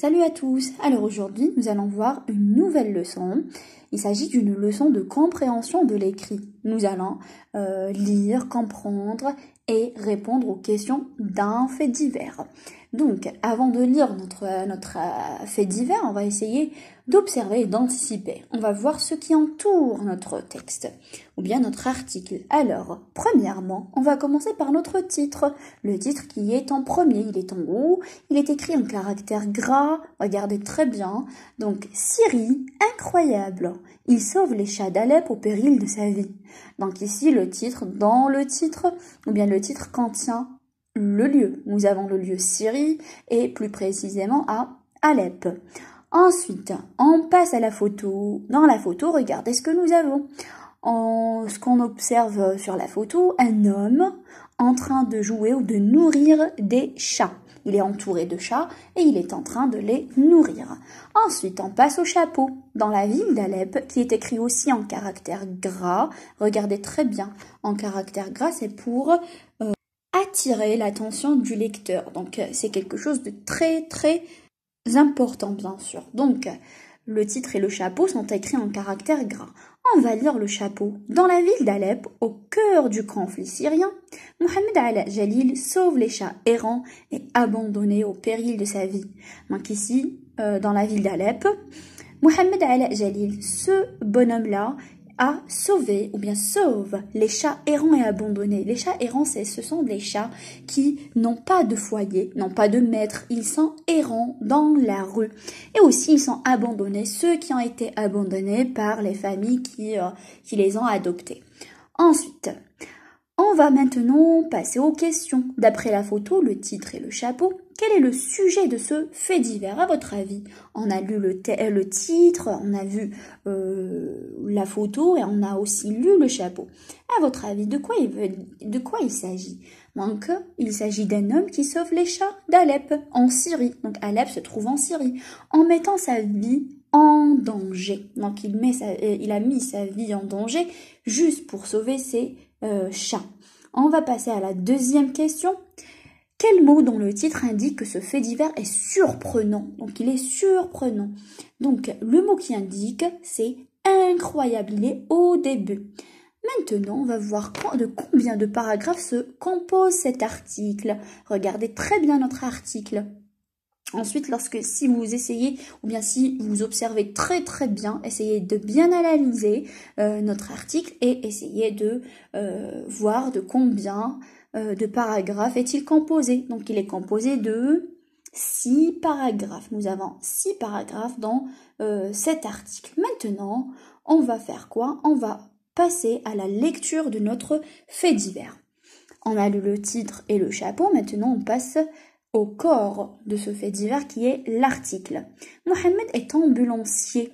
Salut à tous Alors aujourd'hui, nous allons voir une nouvelle leçon. Il s'agit d'une leçon de compréhension de l'écrit. Nous allons euh, lire, comprendre et répondre aux questions d'un fait divers. Donc, avant de lire notre, euh, fait divers, on va essayer d'observer et d'anticiper. On va voir ce qui entoure notre texte ou bien notre article. Alors, premièrement, on va commencer par notre titre. Le titre qui est en premier, il est en haut, il est écrit en caractère gras, regardez très bien. Donc, Syrie, incroyable, il sauve les chats d'Alep au péril de sa vie. Donc ici, le titre, dans le titre, ou bien le titre contient le lieu. Nous avons le lieu Syrie et plus précisément à Alep. Ensuite, on passe à la photo. Dans la photo, regardez ce que nous avons. ce qu'on observe sur la photo, un homme en train de jouer ou de nourrir des chats. Il est entouré de chats et il est en train de les nourrir. Ensuite, on passe au chapeau. Dans la ville d'Alep, qui est écrit aussi en caractère gras, regardez très bien, en caractère gras, c'est pour... Euh, attirer l'attention du lecteur. Donc euh, c'est quelque chose de très très important bien sûr. Donc euh, le titre et le chapeau sont écrits en caractère gras. On va lire le chapeau. Dans la ville d'Alep, au cœur du conflit syrien, Mohamed al-Jalil sauve les chats errants et abandonnés au péril de sa vie. Donc ici, euh, dans la ville d'Alep, Mohamed al-Jalil, ce bonhomme-là, à sauver ou bien sauve les chats errants et abandonnés. Les chats errants, c'est ce sont des chats qui n'ont pas de foyer, n'ont pas de maître, ils sont errants dans la rue. Et aussi, ils sont abandonnés, ceux qui ont été abandonnés par les familles qui, euh, qui les ont adoptés. Ensuite, on va maintenant passer aux questions. D'après la photo, le titre et le chapeau, quel est le sujet de ce fait divers à votre avis On a lu euh, le, titre, on a vu euh, la photo et on a aussi lu le chapeau. À votre avis, de quoi il, il s'agit Donc, il s'agit d'un homme qui sauve les chats d'Alep en Syrie. Donc, Alep se trouve en Syrie en mettant sa vie en danger. Donc, il, met sa, euh, il a mis sa vie en danger juste pour sauver ses euh, chat. On va passer à la deuxième question. Quel mot dont le titre indique que ce fait divers est surprenant Donc il est surprenant. Donc le mot qui indique, c'est incroyable. Il est au début. Maintenant, on va voir de combien de paragraphes se compose cet article. Regardez très bien notre article. Ensuite, lorsque si vous essayez ou bien si vous observez très très bien, essayez de bien analyser euh, notre article et essayez de euh, voir de combien euh, de paragraphes est-il composé. Donc il est composé de six paragraphes. Nous avons six paragraphes dans cet article. Maintenant, on va faire quoi On va passer à la lecture de notre fait divers. On a lu le titre et le chapeau, maintenant on passe au corps de ce fait divers qui est l'article. Mohamed est ambulancier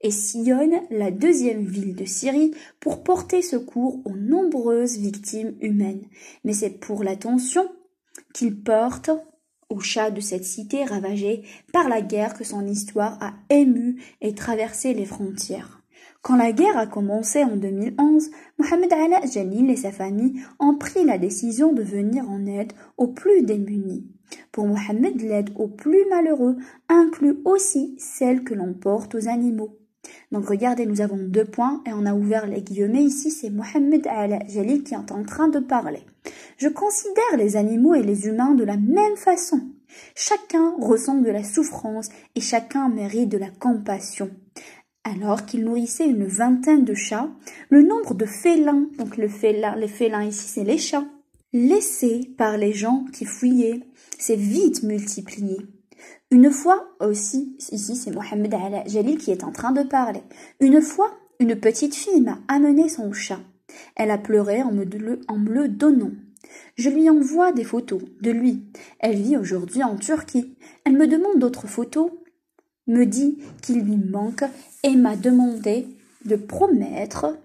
et sillonne la deuxième ville de Syrie pour porter secours aux nombreuses victimes humaines. Mais c'est pour l'attention qu'il porte au chat de cette cité ravagée par la guerre que son histoire a ému et traversé les frontières. Quand la guerre a commencé en 2011, Mohamed Al Jalil et sa famille ont pris la décision de venir en aide aux plus démunis. Pour Mohammed, l'aide aux plus malheureux inclut aussi celle que l'on porte aux animaux. Donc regardez, nous avons deux points et on a ouvert les guillemets ici, c'est Mohamed Al-Jalil qui est en train de parler. Je considère les animaux et les humains de la même façon. Chacun ressent de la souffrance et chacun mérite de la compassion. Alors qu'il nourrissait une vingtaine de chats, le nombre de félins, donc les félins ici c'est les chats, Laissé par les gens qui fouillaient, s'est vite multiplié. Une fois aussi, ici c'est Mohamed al Jalil qui est en train de parler, une fois, une petite fille m'a amené son chat. Elle a pleuré en me, en me le donnant. Je lui envoie des photos de lui. Elle vit aujourd'hui en Turquie. Elle me demande d'autres photos, me dit qu'il lui manque et m'a demandé de promettre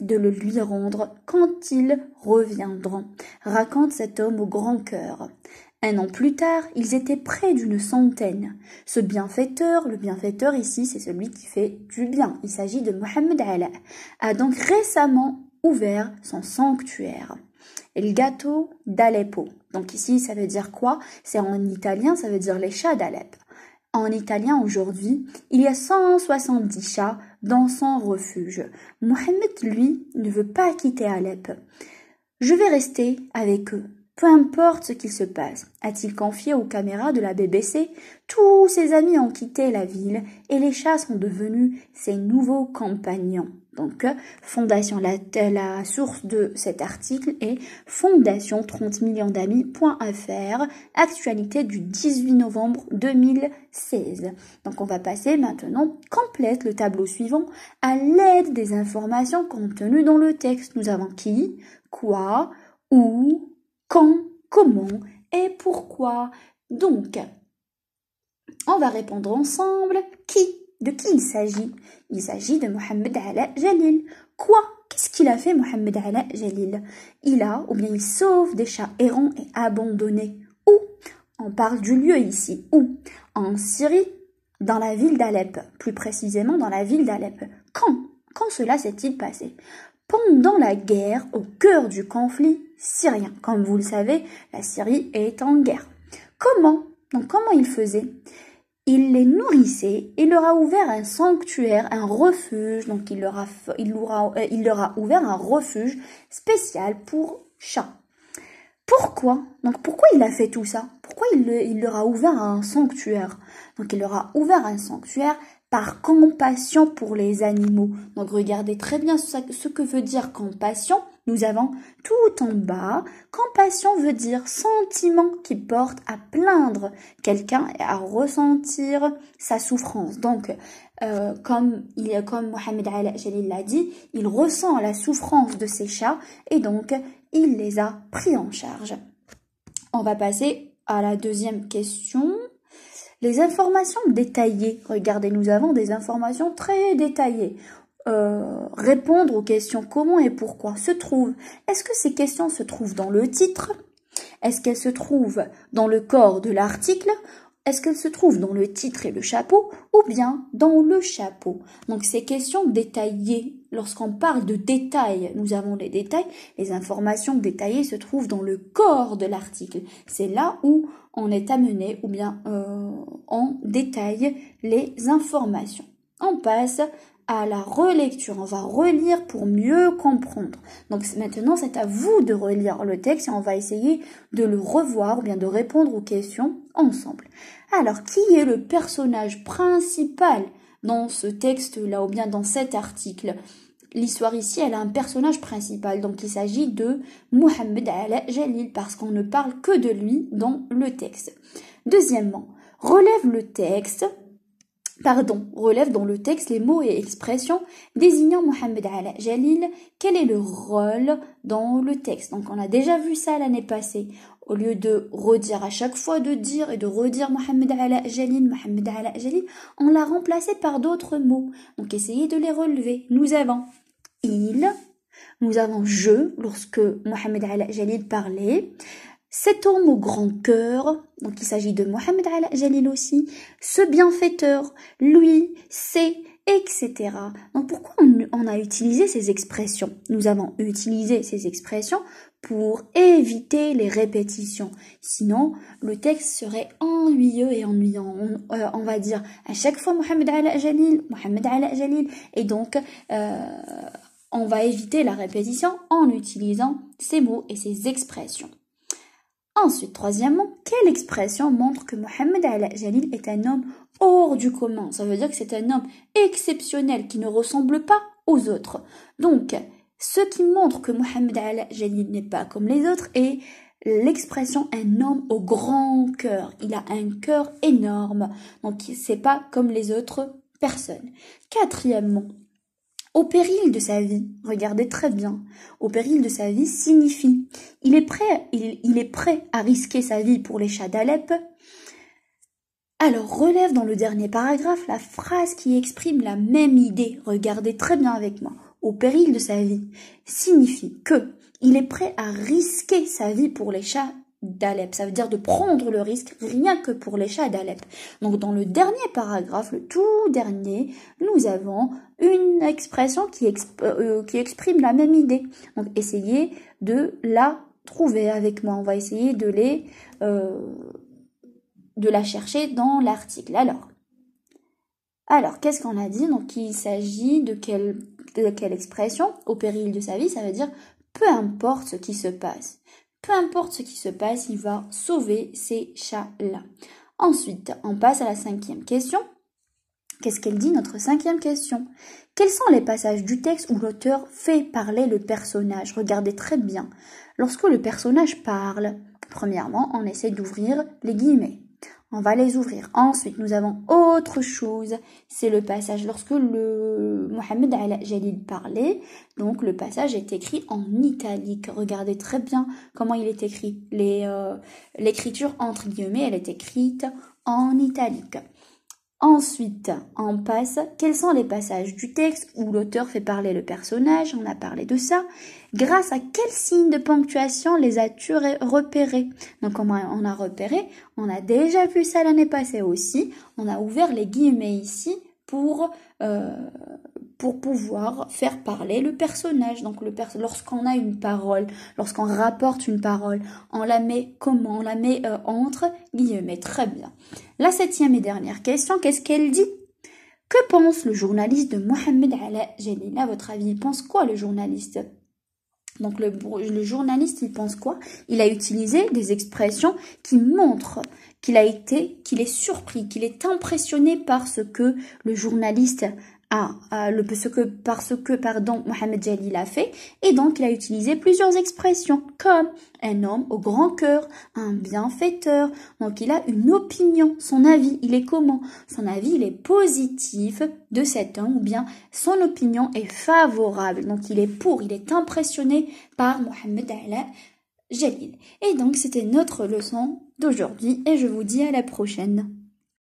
de le lui rendre quand ils reviendront, raconte cet homme au grand cœur. Un an plus tard, ils étaient près d'une centaine. Ce bienfaiteur, le bienfaiteur ici, c'est celui qui fait du bien. Il s'agit de Mohamed Allah, a donc récemment ouvert son sanctuaire. Le gâteau d'Aleppo. Donc ici, ça veut dire quoi C'est en italien, ça veut dire les chats d'Alep. En italien aujourd'hui, il y a 170 chats dans son refuge. Mohamed, lui, ne veut pas quitter Alep. Je vais rester avec eux, peu importe ce qu'il se passe, a-t-il confié aux caméras de la BBC. Tous ses amis ont quitté la ville et les chats sont devenus ses nouveaux compagnons. Donc, euh, fondation, la, la, source de cet article est fondation 30 millions d'amis.fr, actualité du 18 novembre 2016. Donc, on va passer maintenant, complète le tableau suivant à l'aide des informations contenues dans le texte. Nous avons qui, quoi, où, quand, comment et pourquoi. Donc, on va répondre ensemble qui de qui il s'agit Il s'agit de Mohamed Ala Jalil. Quoi Qu'est-ce qu'il a fait Mohamed Ala Jalil Il a, ou bien il sauve des chats errants et abandonnés. Où On parle du lieu ici. Où En Syrie, dans la ville d'Alep. Plus précisément dans la ville d'Alep. Quand Quand cela s'est-il passé pendant la guerre, au cœur du conflit syrien. Comme vous le savez, la Syrie est en guerre. Comment Donc comment il faisait il les nourrissait et leur a ouvert un sanctuaire, un refuge. Donc il leur a, il euh, il leur a ouvert un refuge spécial pour chats. Pourquoi Donc pourquoi il a fait tout ça Pourquoi il, il, leur a ouvert un sanctuaire Donc il leur a ouvert un sanctuaire par compassion pour les animaux. Donc regardez très bien ce que veut dire compassion. Nous avons tout en bas. Compassion veut dire sentiment qui porte à plaindre quelqu'un et à ressentir sa souffrance. Donc, euh, comme, il, comme Mohamed Jalil l'a dit, il ressent la souffrance de ses chats et donc il les a pris en charge. On va passer à la deuxième question. Les informations détaillées. Regardez, nous avons des informations très détaillées. Euh, répondre aux questions comment et pourquoi se trouvent. Est-ce que ces questions se trouvent dans le titre Est-ce qu'elles se trouvent dans le corps de l'article Est-ce qu'elles se trouvent dans le titre et le chapeau Ou bien dans le chapeau Donc ces questions détaillées, lorsqu'on parle de détails, nous avons les détails, les informations détaillées se trouvent dans le corps de l'article. C'est là où on est amené ou bien euh, on détaille les informations. On passe à la relecture. On va relire pour mieux comprendre. Donc maintenant, c'est à vous de relire le texte et on va essayer de le revoir ou bien de répondre aux questions ensemble. Alors, qui est le personnage principal dans ce texte-là ou bien dans cet article L'histoire ici, elle a un personnage principal, donc il s'agit de Mohamed Al-Jalil, parce qu'on ne parle que de lui dans le texte. Deuxièmement, relève le texte pardon, relève dans le texte les mots et expressions désignant Mohamed al Jalil. Quel est le rôle dans le texte Donc on a déjà vu ça l'année passée. Au lieu de redire à chaque fois, de dire et de redire Mohamed al Jalil, Mohamed al Jalil, on l'a remplacé par d'autres mots. Donc essayez de les relever. Nous avons il, nous avons je lorsque Mohamed al Jalil parlait. Cet homme au grand cœur, donc il s'agit de Mohamed Jalil aussi, ce bienfaiteur, lui, c'est, etc. Donc pourquoi on, a utilisé ces expressions Nous avons utilisé ces expressions pour éviter les répétitions. Sinon, le texte serait ennuyeux et ennuyant. On, euh, va dire à chaque fois Mohamed Jalil, Mohamed Jalil, et donc... Euh, on va éviter la répétition en utilisant ces mots et ces expressions. Ensuite, troisièmement, quelle expression montre que Mohamed Al-Jalil est un homme hors du commun Ça veut dire que c'est un homme exceptionnel qui ne ressemble pas aux autres. Donc, ce qui montre que Mohamed Al-Jalil n'est pas comme les autres est l'expression un homme au grand cœur. Il a un cœur énorme. Donc, c'est pas comme les autres personnes. Quatrièmement, au péril de sa vie, regardez très bien, au péril de sa vie signifie il est prêt, est prêt à risquer sa vie pour les chats d'Alep. Alors relève dans le dernier paragraphe la phrase qui exprime la même idée, regardez très bien avec moi, au péril de sa vie, signifie que il est prêt à risquer sa vie pour les chats d'Alep. Ça veut dire de prendre le risque rien que pour les chats d'Alep. Donc dans le dernier paragraphe, le tout dernier, nous avons une expression qui, euh, euh, exprime la même idée. Donc essayez de la trouver avec moi. On va essayer de les euh, de la chercher dans l'article. Alors, alors qu'est-ce qu'on a dit Donc il s'agit de quelle expression Au péril de sa vie, ça veut dire peu importe ce qui se passe, peu importe ce qui se passe, il va sauver ces chats-là. Ensuite, on passe à la cinquième question. Qu'est-ce qu'elle dit notre cinquième question Quels sont les passages du texte où l'auteur fait parler le personnage Regardez très bien. Lorsque le personnage parle, premièrement, on essaie d'ouvrir les guillemets. On va les ouvrir. Ensuite, nous avons autre chose, c'est le passage lorsque le Mohamed Jalil parlait. Donc le passage est écrit en italique. Regardez très bien comment il est écrit. Euh, l'écriture entre guillemets, elle est écrite en italique. Ensuite, on passe, quels sont les passages du texte où l'auteur fait parler le personnage, on a parlé de ça, Grâce à quel signe de ponctuation les as-tu repérés Donc comment on a repéré, on a déjà vu ça l'année passée aussi, on a ouvert les guillemets ici pour, euh, pour pouvoir faire parler le personnage. Donc le lorsqu'on a une parole, lorsqu'on rapporte une parole, on la met comment On la met euh, entre guillemets. Très bien. La septième et dernière question, qu'est-ce qu'elle dit Que pense le journaliste de Mohamed Ala Jalila À votre avis, il pense quoi le journaliste donc le, le, journaliste, il pense quoi Il a utilisé des expressions qui montrent qu'il a été, qu'il est surpris, qu'il est impressionné par ce que le journaliste ah le ce que, parce que pardon, Mohamed Jalil a fait, et donc il a utilisé plusieurs expressions comme un homme au grand cœur, un bienfaiteur. Donc il a une opinion, son avis, il est comment Son avis, il est positif de cet homme, ou bien son opinion est favorable. Donc il est pour, il est impressionné par Mohamed Jalil. Et donc c'était notre leçon d'aujourd'hui, et je vous dis à la prochaine.